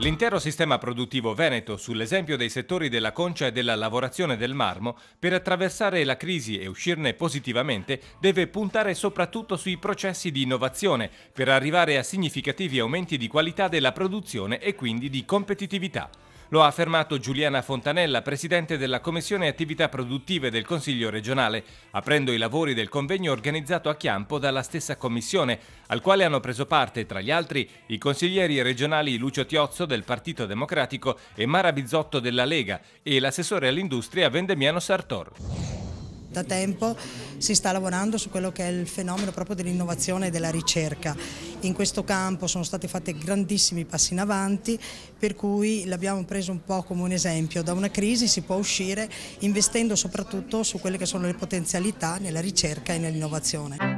L'intero sistema produttivo veneto, sull'esempio dei settori della concia e della lavorazione del marmo, per attraversare la crisi e uscirne positivamente, deve puntare soprattutto sui processi di innovazione per arrivare a significativi aumenti di qualità della produzione e quindi di competitività. Lo ha affermato Giuliana Fontanella, presidente della Commissione Attività Produttive del Consiglio regionale, aprendo i lavori del convegno organizzato a Chiampo dalla stessa Commissione, al quale hanno preso parte, tra gli altri, i consiglieri regionali Lucio Tiozzo del Partito Democratico e Mara Bizzotto della Lega e l'assessore all'industria Vendemiano Sartor. Da tempo si sta lavorando su quello che è il fenomeno proprio dell'innovazione e della ricerca. In questo campo sono stati fatti grandissimi passi in avanti, per cui l'abbiamo preso un po' come un esempio. Da una crisi si può uscire investendo soprattutto su quelle che sono le potenzialità nella ricerca e nell'innovazione.